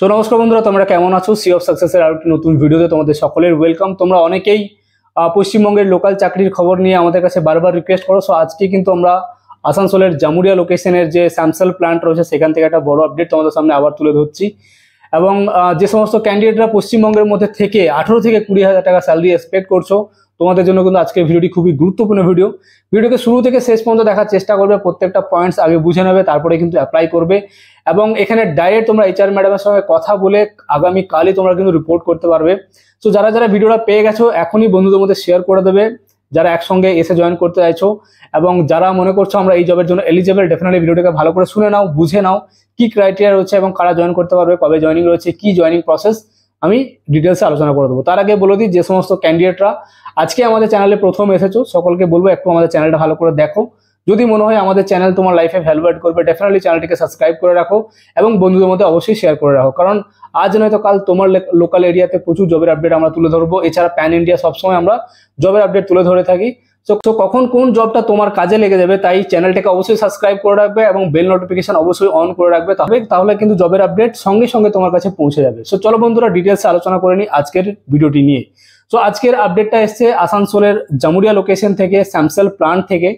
so নমস্কার বন্ধুরা তোমরা কেমন আছো সি অফ সাকসেসের আর একটি নতুন ভিডিওতে তোমাদের সকলের ওয়েলকাম তোমরা অনেকেই পশ্চিমবঙ্গের লোকাল চাকরির খবর নিয়ে আমাদের কাছে বারবার রিকোয়েস্ট করো সো আজকে কিন্তু আমরা আসানসোলের জামুরিয়া লোকেশনের যে স্যামসেল প্ল্যান্ট রয়েছে সেখান থেকে একটা বড় আপডেট তোমাদের সামনে আবার তুলে ধরছি এবং যে সমস্ত ক্যান্ডিডেটরা পশ্চিমবঙ্গের মধ্যে থেকে আঠেরো থেকে কুড়ি হাজার টাকা স্যালারি এক্সপেক্ট করছো তোমাদের জন্য কিন্তু আজকের ভিডিওটি খুবই গুরুত্বপূর্ণ ভিডিও ভিডিওকে শুরু থেকে শেষ পর্যন্ত দেখার চেষ্টা করবে প্রত্যেকটা পয়েন্টস আগে বুঝে নেবে তারপরে কিন্তু অ্যাপ্লাই করবে এবং এখানে ডাইরেক্ট তোমরা এইচআর ম্যাডামের সঙ্গে কথা বলে আগামী কালই তোমরা কিন্তু রিপোর্ট করতে পারবে সো যারা যারা ভিডিওটা পেয়ে গেছো এখনই বন্ধুদের মধ্যে শেয়ার করে দেবে যারা একসঙ্গে এসে জয়েন করতে চাইছো এবং যারা মনে করছো আমরা এই জবের জন্য এলিজেবল ডেফিনেটলি ভিডিওটাকে ভালো করে শুনে নাও বুঝে নাও কি ক্রাইটেরিয়া রয়েছে এবং কারা জয়েন করতে পারবে কবে জয়নিং রয়েছে কি জয়নিং প্রসেস আমি ডিটেলসে আলোচনা করে দেবো তার আগে বলে দিই যে সমস্ত ক্যান্ডিডেটরা আজকে আমাদের চ্যানেলে প্রথম এসেছো সকলকে বলবো একটু আমাদের চ্যানেলটা ভালো করে দেখো যদি মনে হয় আমাদের চ্যানেল তোমার লাইফে ভ্যালু অ্যাড করবে ডেফিনেটলি চ্যানেলটিকে সাবস্ক্রাইব করে রাখো এবং বন্ধুদের মধ্যে অবশ্যই শেয়ার করে রাখো কারণ আজ নয়তো কাল তোমার লোকাল এরিয়াতে প্রচুর জবের আপডেট আমরা তুলে ধরবো এছাড়া প্যান ইন্ডিয়া সবসময় আমরা জবের আপডেট তুলে ধরে থাকি তো কখন কোন জবটা তোমার কাজে লেগে যাবে তাই চ্যানেলটাকে অবশ্যই সাবস্ক্রাইব করে রাখবে এবং বেল নোটিফিকেশন অবশ্যই অন করে রাখবে তবে তাহলে কিন্তু জবের আপডেট সঙ্গে সঙ্গে তোমার কাছে পৌঁছে যাবে সো চলো বন্ধুরা ডিটেলসে আলোচনা করে নিই আজকের ভিডিওটি নিয়ে সো আজকের আপডেটটা এসছে আসানসোলের জামুরিয়া লোকেশন থেকে স্যামসেল প্লান্ট থেকে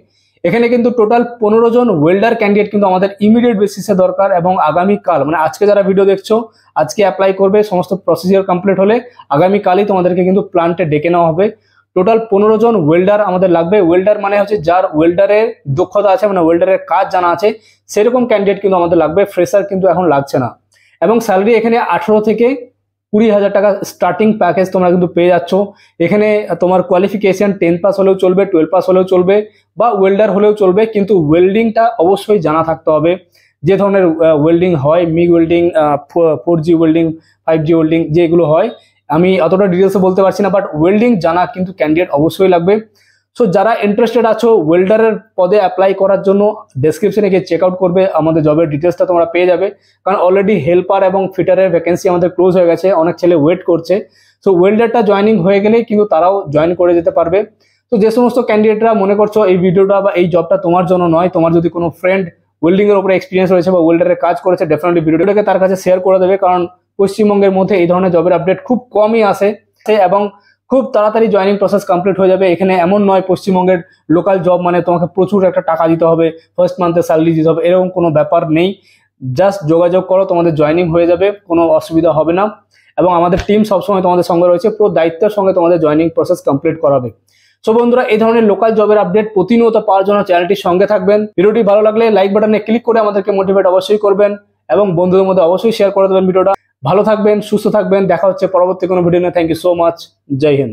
এখানে কিন্তু টোটাল পনেরো জন ওয়েল্ডার ক্যান্ডিডেট কিন্তু আমাদের ইমিডিয়েট বেসিসে দরকার এবং আগামীকাল মানে আজকে যারা ভিডিও দেখছো আজকে অ্যাপ্লাই করবে সমস্ত প্রসিজিওর কমপ্লিট হলে আগামীকালই তোমাদেরকে কিন্তু প্লান্টে ডেকে নেওয়া হবে টোটাল পনেরো জন ওয়েল্ডার আমাদের লাগবে ওয়েল্ডার মানে হচ্ছে যার ওয়েল্ডারের দক্ষতা আছে মানে ওয়েল্ডারের কাজ জানা আছে সেরকম ক্যান্ডিডেট কিন্তু আমাদের লাগবে ফ্রেশার কিন্তু এখন লাগছে না এবং স্যালারি এখানে আঠেরো থেকে কুড়ি হাজার টাকা স্টার্টিং প্যাকেজ তোমরা কিন্তু পেয়ে যাচ্ছ এখানে তোমার কোয়ালিফিকেশন টেন পাস হলেও চলবে টুয়েলভ পাস হলেও চলবে বা ওয়েল্ডার হলেও চলবে কিন্তু ওয়েল্ডিংটা অবশ্যই জানা থাকতে হবে যে ধরনের ওয়েল্ডিং হয় MIG welding four G welding five G welding যেগুলো হয় আমি অতটা ডিটেলসে বলতে পারছি না বাট ওয়েল্ডিং জানা কিন্তু ক্যান্ডিডেট অবশ্যই লাগবে সো যারা ইন্টারেস্টেড আছো ওয়েল্ডারের পদে অ্যাপ্লাই করার জন্য ডেসক্রিপশনে গিয়ে চেক আউট করবে আমাদের জবের ডিটেলসটা তোমরা পেয়ে যাবে কারণ অলরেডি হেল্পার এবং ফিটারের ভ্যাকেন্সি আমাদের ক্লোজ হয়ে গেছে অনেক ছেলে ওয়েট করছে সো ওয়েল্ডারটা জয়নিং হয়ে গেলে কিন্তু তারাও জয়েন করে যেতে পারবে তো যে সমস্ত ক্যান্ডিডেটরা মনে করছো এই ভিডিওটা বা এই জবটা তোমার জন্য নয় তোমার যদি কোনো ফ্রেন্ড ওয়েল্ডিংয়ের উপরে এক্সপিরিয়েন্স রয়েছে বা ওয়েল্ডারের কাজ করেছে ডেফিনেটলি ভিডিওটাকে তার কাছে শেয়ার করে দেবে কারণ পশ্চিমবঙ্গের মধ্যে এই ধরনের জবের আপডেট খুব কমই আসে এবং খুব তাড়াতাড়ি জয়নিং প্রসেস কমপ্লিট হয়ে যাবে এখানে এমন নয় পশ্চিমবঙ্গের লোকাল জব মানে তোমাকে প্রচুর একটা টাকা দিতে হবে ফার্স্ট মান্থে স্যালারি দিতে হবে এরকম কোনো ব্যাপার নেই জাস্ট যোগাযোগ করো তোমাদের জয়নিং হয়ে যাবে কোনো অসুবিধা হবে না এবং আমাদের টিম সবসময় তোমাদের সঙ্গে রয়েছে পুরো দায়িত্বের সঙ্গে তোমাদের জয়নিং প্রসেস কমপ্লিট করাবে সো বন্ধুরা এই ধরনের লোকাল জবের আপডেট প্রতিনিয়ত পাওয়ার জন্য চ্যানেলটির সঙ্গে থাকবেন ভিডিওটি ভালো লাগলে লাইক বাটনে ক্লিক করে আমাদেরকে মোটিভেট অবশ্যই করবেন এবং বন্ধুদের মধ্যে অবশ্যই শেয়ার করে দেবেন ভিডিওটা ভালো থাকবেন সুস্থ থাকবেন দেখা হচ্ছে পরবর্তী কোনো ভিডিও নিয়ে thank you so much Jai Hind